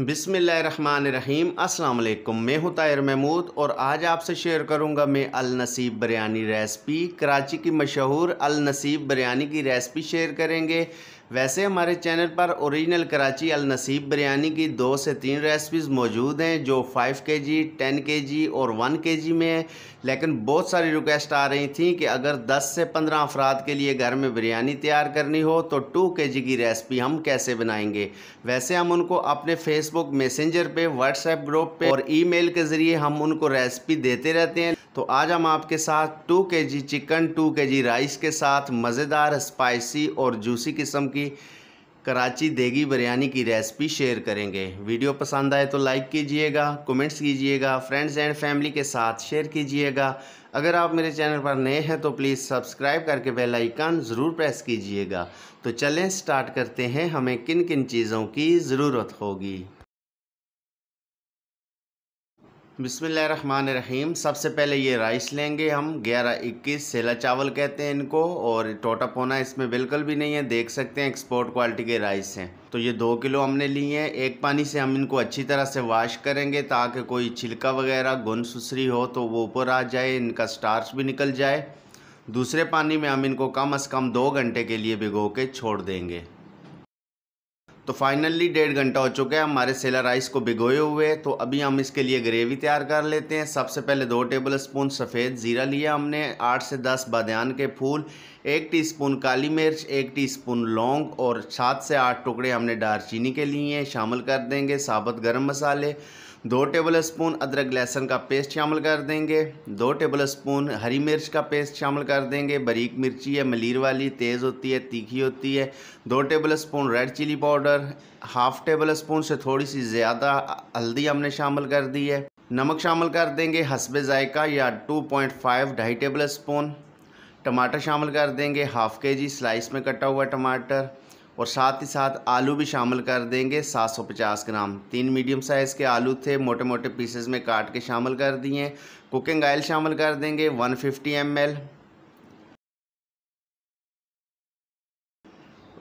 बिसमीम अल्लाम मैं हूँ तायर महमूद और आज आपसे शेयर करूँगा मैं अल नसीब बिरयानी रेसिपी कराची की मशहूर अल नसीब बिरयानी की रेसिपी शेयर करेंगे वैसे हमारे चैनल पर ओरिजिनल कराची अल नसीब बिरयानी की दो से तीन रेसिपीज़ मौजूद हैं जो 5 के जी टेन के जी और 1 के जी में है लेकिन बहुत सारी रिक्वेस्ट आ रही थी कि अगर 10 से 15 अफराद के लिए घर में बिरयानी तैयार करनी हो तो 2 के जी की रेसिपी हम कैसे बनाएंगे वैसे हम उनको अपने फेसबुक मैसेंजर पर व्हाट्सएप ग्रुप पे और मेल के ज़रिए हम उनको रेसिपी देते रहते हैं तो आज हम आपके साथ 2 जी चिकन 2 जी राइस के साथ मज़ेदार स्पाइसी और जूसी किस्म की कराची देगी बिरयानी की रेसिपी शेयर करेंगे वीडियो पसंद आए तो लाइक कीजिएगा कमेंट्स कीजिएगा फ्रेंड्स एंड फैमिली के साथ शेयर कीजिएगा अगर आप मेरे चैनल पर नए हैं तो प्लीज़ सब्सक्राइब करके बेल आइकन ज़रूर प्रेस कीजिएगा तो चलें स्टार्ट करते हैं हमें किन किन चीज़ों की ज़रूरत होगी बिसमीम सबसे पहले ये राइस लेंगे हम 11-21 सेला चावल कहते हैं इनको और टोटा पोना इसमें बिल्कुल भी नहीं है देख सकते हैं एक्सपोर्ट क्वालिटी के राइस हैं तो ये दो किलो हमने लिए हैं एक पानी से हम इनको अच्छी तरह से वाश करेंगे ताकि कोई छिलका वगैरह गुन सुसरी हो तो वो ऊपर आ जाए इनका स्टार्च भी निकल जाए दूसरे पानी में हम इनको कम अज़ कम दो घंटे के लिए भिगो के छोड़ देंगे तो फाइनली डेढ़ घंटा हो चुका है हमारे सेला राइस को भिगोए हुए तो अभी हम इसके लिए ग्रेवी तैयार कर लेते हैं सबसे पहले दो टेबल स्पून सफ़ेद ज़ीरा लिया हमने आठ से दस बादन के फूल एक टीस्पून काली मिर्च एक टीस्पून लौंग और सात से आठ टुकड़े हमने दारचीनी के लिए शामिल कर देंगे साबुत गर्म मसाले दो टेबल स्पून अदरक लहसुन का पेस्ट शामिल कर देंगे दो टेबल स्पून हरी मिर्च का पेस्ट शामिल कर देंगे बारीक मिर्ची है मलीर वाली तेज़ होती है तीखी होती है दो tablespoon red chilli powder half tablespoon से थोड़ी सी ज़्यादा हल्दी हमने शामिल कर दी है नमक शामिल कर देंगे हसब जायका या टू पॉइंट फाइव ढाई टेबल स्पून टमाटर शामिल कर देंगे हाफ़ के जी स्लाइस में कटा हुआ टमाटर और साथ ही साथ आलू भी शामिल कर देंगे 750 ग्राम तीन मीडियम साइज़ के आलू थे मोटे मोटे पीसेस में काट के शामिल कर दिए कुकिंग ऑयल शामिल कर देंगे 150 फिफ्टी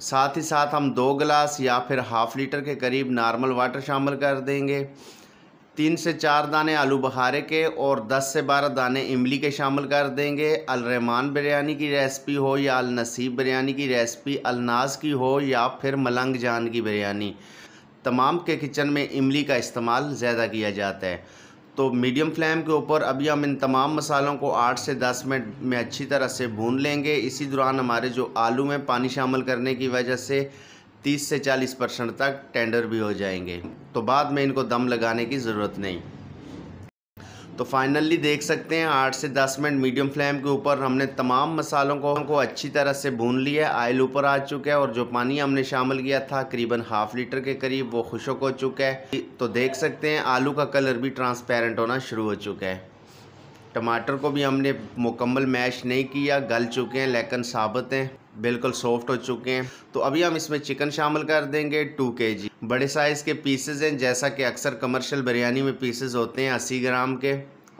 साथ ही साथ हम दो गिलास या फिर हाफ़ लीटर के करीब नॉर्मल वाटर शामिल कर देंगे तीन से चार दाने आलू बखारे के और दस से बारह दाने इमली के शामिल कर देंगे अलरहमान बिरयानी की रेसिपी हो या अल नसीब बिरयानी की रेसिपी अलनाज की हो या फिर मलंग जान की बिरयानी तमाम के किचन में इमली का इस्तेमाल ज़्यादा किया जाता है तो मीडियम फ्लेम के ऊपर अभी हम इन तमाम मसालों को 8 से 10 मिनट में अच्छी तरह से भून लेंगे इसी दौरान हमारे जो आलू में पानी शामिल करने की वजह से 30 से 40 परसेंट तक टेंडर भी हो जाएंगे तो बाद में इनको दम लगाने की ज़रूरत नहीं तो फाइनली देख सकते हैं आठ से दस मिनट मीडियम फ्लेम के ऊपर हमने तमाम मसालों को हमको अच्छी तरह से भून लिया है आयल ऊपर आ चुका है और जो पानी हमने शामिल किया था करीबन हाफ लीटर के करीब वो खुशक हो चुका है तो देख सकते हैं आलू का कलर भी ट्रांसपेरेंट होना शुरू हो चुका है टमाटर को भी हमने मुकम्मल मैश नहीं किया गल चुके हैं लेकिन साबित हैं बिल्कुल सॉफ्ट हो चुके हैं तो अभी हम इसमें चिकन शामिल कर देंगे टू के जी बड़े साइज़ के पीसेज हैं जैसा कि अक्सर कमर्शियल बिरयानी में पीसेज होते हैं अस्सी ग्राम के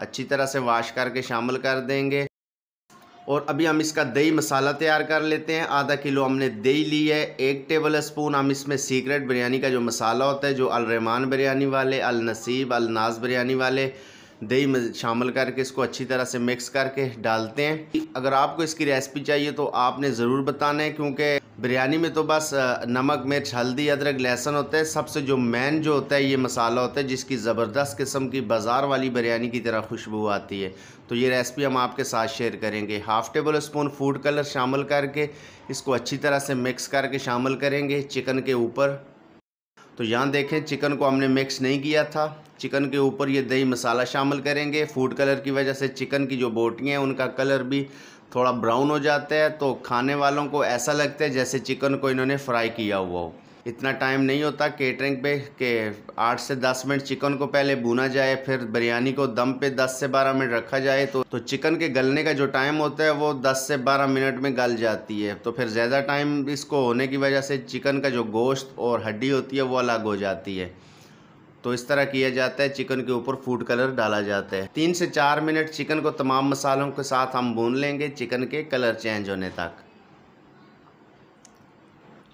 अच्छी तरह से वाश करके शामिल कर देंगे और अभी हम इसका दही मसाला तैयार कर लेते हैं आधा किलो हमने दही ली है एक टेबल स्पून हम इसमें सीक्रेट बिरयानी का जो मसाला होता है जो अलरहमान बिरयानी वाले अल नसीब अल नाज बिरयानी वाले दही में शामिल करके इसको अच्छी तरह से मिक्स करके डालते हैं अगर आपको इसकी रेसिपी चाहिए तो आपने ज़रूर बताना है क्योंकि बिरयानी में तो बस नमक मिर्च हल्दी अदरक लहसुन होता है सबसे जो मेन जो होता है ये मसाला होता है जिसकी ज़बरदस्त किस्म की बाज़ार वाली बिरयानी की तरह खुशबू आती है तो ये रेसिपी हम आपके साथ शेयर करेंगे half tablespoon food colour शामिल करके इसको अच्छी तरह से मिक्स करके शामिल करेंगे चिकन के ऊपर तो यहाँ देखें चिकन को हमने मिक्स नहीं किया था चिकन के ऊपर ये दही मसाला शामिल करेंगे फूड कलर की वजह से चिकन की जो बोटियाँ हैं उनका कलर भी थोड़ा ब्राउन हो जाता है तो खाने वालों को ऐसा लगता है जैसे चिकन को इन्होंने फ्राई किया हुआ हो इतना टाइम नहीं होता केटरिंग पे के आठ से दस मिनट चिकन को पहले भुना जाए फिर बिरयानी को दम पे दस से बारह मिनट रखा जाए तो तो चिकन के गलने का जो टाइम होता है वो दस से बारह मिनट में गल जाती है तो फिर ज़्यादा टाइम इसको होने की वजह से चिकन का जो गोश्त और हड्डी होती है वो अलग हो जाती है तो इस तरह किया जाता है चिकन के ऊपर फूड कलर डाला जाता है तीन से चार मिनट चिकन को तमाम मसालों के साथ हम भून लेंगे चिकन के कलर चेंज होने तक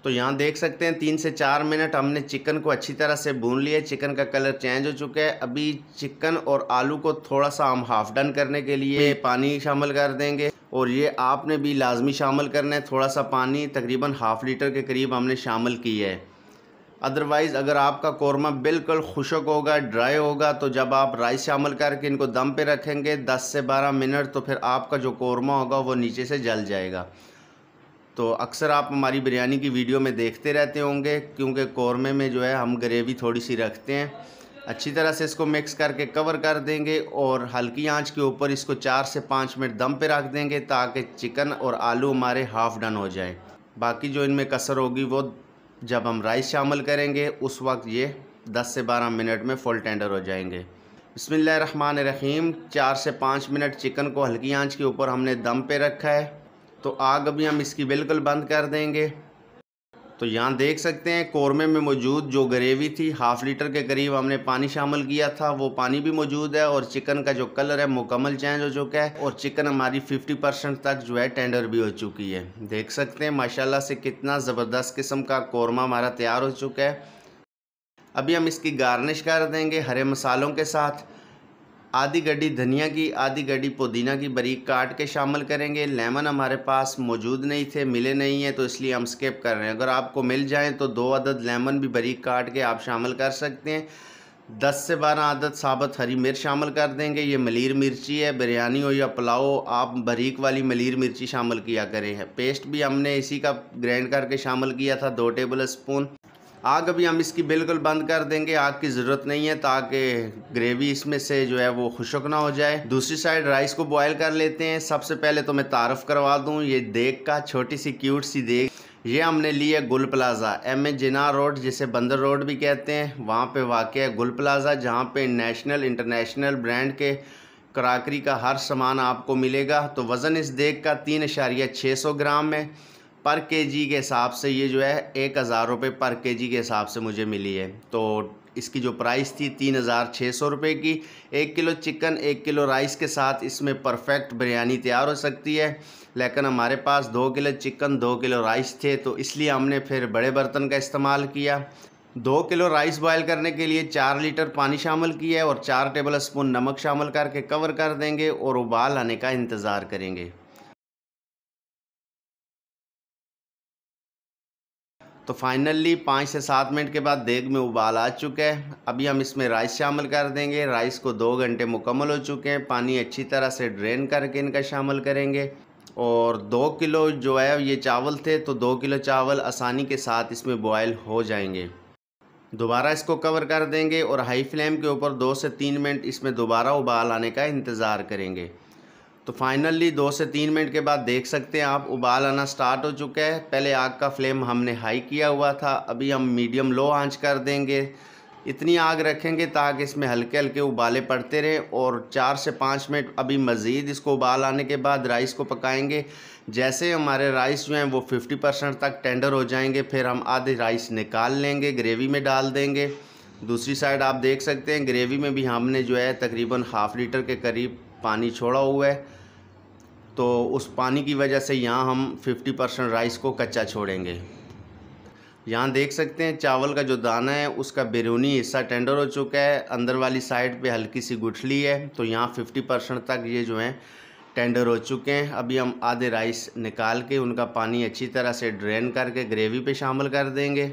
तो यहाँ देख सकते हैं तीन से चार मिनट हमने चिकन को अच्छी तरह से भून लिया चिकन का कलर चेंज हो चुका है अभी चिकन और आलू को थोड़ा सा हम हाफ डन करने के लिए पानी शामिल कर देंगे और ये आपने भी लाजमी शामिल करना है थोड़ा सा पानी तकरीबन हाफ़ लीटर के करीब हमने शामिल किया है अदरवाइज़ अगर आपका कौरमा बिल्कुल खुशक होगा ड्राई होगा तो जब आप राइस शामिल करके इनको दम पे रखेंगे 10 से 12 मिनट तो फिर आपका जो कौरमा होगा वो नीचे से जल जाएगा तो अक्सर आप हमारी बिरयानी की वीडियो में देखते रहते होंगे क्योंकि कौरमे में जो है हम ग्रेवी थोड़ी सी रखते हैं अच्छी तरह से इसको मिक्स करके कवर कर देंगे और हल्की आंच के ऊपर इसको चार से पाँच मिनट दम पे रख देंगे ताकि चिकन और आलू हमारे हाफ़ डन हो जाए बाकी जो इनमें कसर होगी वो जब हम राइस शामिल करेंगे उस वक्त ये 10 से 12 मिनट में फुल टेंडर हो जाएंगे बसमिल्ल रहीम चार से पाँच मिनट चिकन को हल्की आंच के ऊपर हमने दम पे रखा है तो आग अभी हम इसकी बिल्कुल बंद कर देंगे तो यहाँ देख सकते हैं कौरमे में मौजूद जो ग्रेवी थी हाफ़ लीटर के करीब हमने पानी शामिल किया था वो पानी भी मौजूद है और चिकन का जो कलर है मुकम्मल चेंज हो चुका है और चिकन हमारी 50 परसेंट तक जो है टेंडर भी हो चुकी है देख सकते हैं माशाल्लाह से कितना ज़बरदस्त किस्म का कौरमा हमारा तैयार हो चुका है अभी हम इसकी गार्निश कर देंगे हरे मसालों के साथ आधी गड्डी धनिया की आधी गड्डी पुदीना की बारीक काट के शामिल करेंगे लेमन हमारे पास मौजूद नहीं थे मिले नहीं हैं तो इसलिए हम स्किप कर रहे हैं अगर आपको मिल जाए तो दो अदद लेमन भी बारीक काट के आप शामिल कर सकते हैं दस से बारह आदत साबत हरी मिर्च शामिल कर देंगे ये मलीर मिर्ची है बिरयानी हो या पुलाव आप बरीक वाली मलीर मिर्ची शामिल किया करें पेस्ट भी हमने इसी का ग्रैंड करके शामिल किया था दो टेबल स्पून आग अभी हम इसकी बिल्कुल बंद कर देंगे आग की ज़रूरत नहीं है ताकि ग्रेवी इसमें से जो है वो खुशक ना हो जाए दूसरी साइड राइस को बॉयल कर लेते हैं सबसे पहले तो मैं तारफ़ करवा दूँ ये देग का छोटी सी क्यूट सी देग ये हमने ली है Gul plaza M A Jinnah road जिसे बंदर रोड भी कहते हैं वहाँ पे वाक़ है गुल प्लाज़ा जहाँ पे नेशनल इंटरनेशनल ब्रांड के कराकरी का हर सामान आपको मिलेगा तो वज़न इस देग का तीन इशारिया छः सौ ग्राम है पर केजी के हिसाब से ये जो है एक हज़ार रुपये पर केजी के हिसाब से मुझे मिली है तो इसकी जो प्राइस थी तीन हज़ार छः सौ रुपये की एक किलो चिकन एक किलो राइस के साथ इसमें परफेक्ट बिरयानी तैयार हो सकती है लेकिन हमारे पास दो किलो चिकन दो किलो राइस थे तो इसलिए हमने फिर बड़े बर्तन का इस्तेमाल किया दो किलो राइस बॉयल करने के लिए चार लीटर पानी शामिल किया है और चार टेबल स्पून नमक शामिल करके कवर कर देंगे और उबाल आने का इंतज़ार करेंगे तो फाइनली पाँच से सात मिनट के बाद देग में उबाल आ चुका है अभी हम इसमें राइस शामिल कर देंगे राइस को दो घंटे मुकम्मल हो चुके हैं पानी अच्छी तरह से ड्रेन करके इनका शामिल करेंगे और दो किलो जो है ये चावल थे तो दो किलो चावल आसानी के साथ इसमें बॉयल हो जाएंगे दोबारा इसको कवर कर देंगे और हाई फ्लेम के ऊपर दो से तीन मिनट इसमें दोबारा उबाल आने का इंतज़ार करेंगे तो फाइनली दो से तीन मिनट के बाद देख सकते हैं आप उबाल आना स्टार्ट हो चुका है पहले आग का फ्लेम हमने हाई किया हुआ था अभी हम मीडियम लो आंच कर देंगे इतनी आग रखेंगे ताकि इसमें हल्के हल्के उबाले पड़ते रहें और चार से पाँच मिनट अभी मज़ीद इसको उबाल आने के बाद राइस को पकाएंगे जैसे हमारे राइस जो हैं वो 50 परसेंट तक टेंडर हो जाएंगे फिर हम आधे राइस निकाल लेंगे ग्रेवी में डाल देंगे दूसरी साइड आप देख सकते हैं ग्रेवी में भी हमने जो है तकरीबन हाफ़ लीटर के करीब पानी छोड़ा हुआ है तो उस पानी की वजह से यहाँ हम 50 परसेंट राइस को कच्चा छोड़ेंगे यहाँ देख सकते हैं चावल का जो दाना है उसका बैरूनी हिस्सा टेंडर हो चुका है अंदर वाली साइड पे हल्की सी गुठली है तो यहाँ 50 परसेंट तक ये जो है टेंडर हो चुके हैं अभी हम आधे राइस निकाल के उनका पानी अच्छी तरह से ड्रेन करके ग्रेवी पर शामिल कर देंगे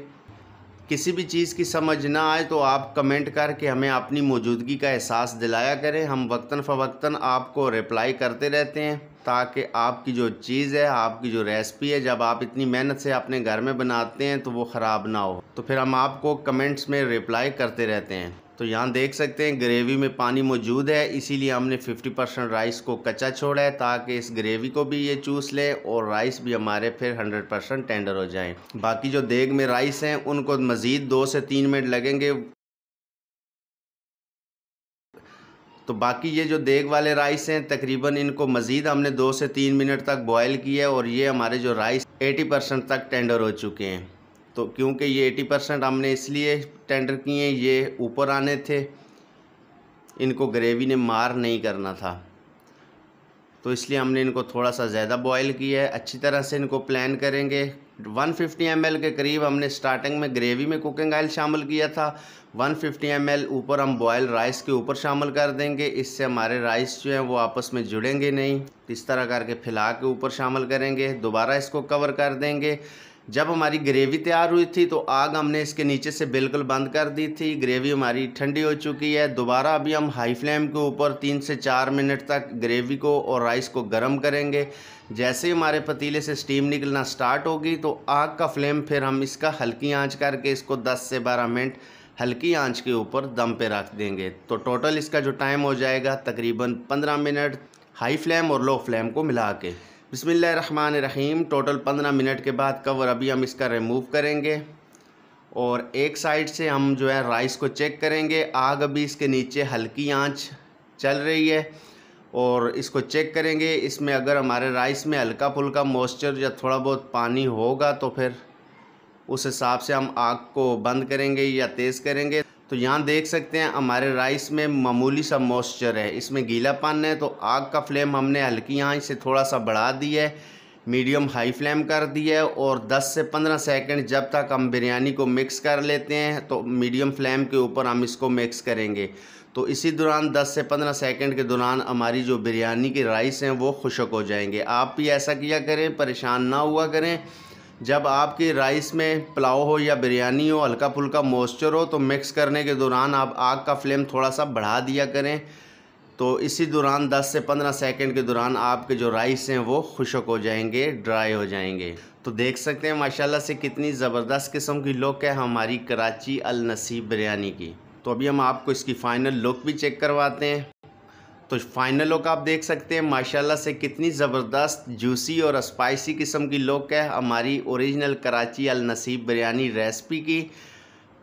किसी भी चीज़ की समझ ना आए तो आप कमेंट करके हमें अपनी मौजूदगी का एहसास दिलाया करें हम वक्ता फ़वक्ता आपको रिप्लाई करते रहते हैं ताकि आपकी जो चीज़ है आपकी जो रेसिपी है जब आप इतनी मेहनत से अपने घर में बनाते हैं तो वो ख़राब ना हो तो फिर हम आपको कमेंट्स में रिप्लाई करते रहते हैं तो यहाँ देख सकते हैं ग्रेवी में पानी मौजूद है इसीलिए हमने 50 परसेंट राइस को कच्चा छोड़ा है ताकि इस ग्रेवी को भी ये चूस ले और राइस भी हमारे फिर 100 परसेंट टेंडर हो जाए बाकी जो देग में राइस हैं उनको मज़ीद दो से तीन मिनट लगेंगे तो बाकी ये जो देग वाले राइस हैं तकरीबन इनको मज़ीद हमने दो से तीन मिनट तक बॉयल किया है और ये हमारे जो राइस 80 परसेंट तक टेंडर हो चुके हैं तो क्योंकि ये 80 परसेंट हमने इसलिए टेंडर किए हैं ये ऊपर आने थे इनको ग्रेवी ने मार नहीं करना था तो इसलिए हमने इनको थोड़ा सा ज़्यादा बॉयल किया है अच्छी तरह से इनको प्लान करेंगे 150 फिफ्टी के करीब हमने स्टार्टिंग में ग्रेवी में कुकिंग ऑयल शामिल किया था 150 फिफ्टी ऊपर हम बॉयल राइस के ऊपर शामिल कर देंगे इससे हमारे राइस जो है वो आपस में जुड़ेंगे नहीं इस तरह करके फैला के ऊपर शामिल करेंगे दोबारा इसको कवर कर देंगे जब हमारी ग्रेवी तैयार हुई थी तो आग हमने इसके नीचे से बिल्कुल बंद कर दी थी ग्रेवी हमारी ठंडी हो चुकी है दोबारा अभी हम हाई फ्लेम के ऊपर तीन से चार मिनट तक ग्रेवी को और राइस को गर्म करेंगे जैसे ही हमारे पतीले से स्टीम निकलना स्टार्ट होगी तो आग का फ्लेम फिर हम इसका हल्की आँच करके इसको दस से बारह मिनट हल्की आँच के ऊपर दम पर रख देंगे तो टोटल इसका जो टाइम हो जाएगा तकरीबन पंद्रह मिनट हाई फ्लेम और लो फ्लेम को मिला के बिसमीम टोटल पंद्रह मिनट के बाद कवर अभी हम इसका रिमूव करेंगे और एक साइड से हम जो है राइस को चेक करेंगे आग अभी इसके नीचे हल्की आंच चल रही है और इसको चेक करेंगे इसमें अगर हमारे राइस में हल्का फुल्का मॉइस्चर या थोड़ा बहुत पानी होगा तो फिर उस हिसाब से हम आग को बंद करेंगे या तेज़ करेंगे तो यहाँ देख सकते हैं हमारे राइस में मामूली सा मॉइस्चर है इसमें गीलापन है तो आग का फ्लेम हमने हल्की यहाँ से थोड़ा सा बढ़ा दी है मीडियम हाई फ्लेम कर दी है और 10 से 15 सेकंड जब तक हम बिरयानी को मिक्स कर लेते हैं तो मीडियम फ्लेम के ऊपर हम इसको मिक्स करेंगे तो इसी दौरान 10 से 15 सेकंड के दौरान हमारी जो बिरयानी के राइस हैं वो खुशक हो जाएंगे आप भी ऐसा किया करें परेशान ना हुआ करें जब आपकी राइस में पुलाव हो या बिरयानी हो हल्का फुल्का मॉइस्चर हो तो मिक्स करने के दौरान आप आग का फ्लेम थोड़ा सा बढ़ा दिया करें तो इसी दौरान 10 से 15 सेकंड के दौरान आपके जो राइस हैं वो खुशक हो जाएंगे ड्राई हो जाएंगे तो देख सकते हैं माशाल्लाह से कितनी ज़बरदस्त किस्म की लुक है हमारी कराची अलनसीब बिरयानी की तो अभी हम आपको इसकी फ़ाइनल लुक भी चेक करवाते हैं तो फाइनल लोग आप देख सकते हैं माशाल्लाह से कितनी ज़बरदस्त जूसी और स्पाइसी किस्म की लोक है हमारी ओरिजिनल कराची अल नसीब बिरयानी रेसिपी की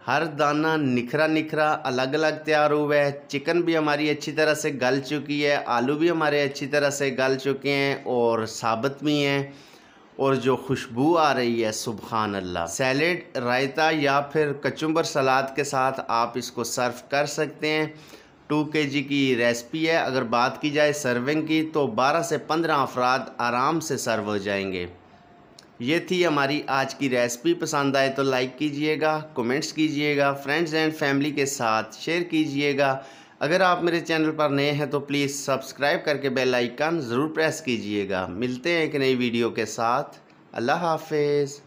हर दाना निखरा निखरा अलग अलग तैयार हुआ है चिकन भी हमारी अच्छी तरह से गल चुकी है आलू भी हमारे अच्छी तरह से गल चुके हैं और साबत भी हैं और जो खुशबू आ रही है सुबहान अल्लाह सैलड रायता या फिर कचुम्बर सलाद के साथ आप इसको सर्व कर सकते हैं टू के जी की रेसिपी है अगर बात की जाए सर्विंग की तो 12 से 15 अफराद आराम से सर्व हो जाएंगे ये थी हमारी आज की रेसिपी पसंद आए तो लाइक कीजिएगा कमेंट्स कीजिएगा फ्रेंड्स एंड फैमिली के साथ शेयर कीजिएगा अगर आप मेरे चैनल पर नए हैं तो प्लीज़ सब्सक्राइब करके बेल आइकन ज़रूर प्रेस कीजिएगा मिलते हैं एक नई वीडियो के साथ अल्लाह हाफिज़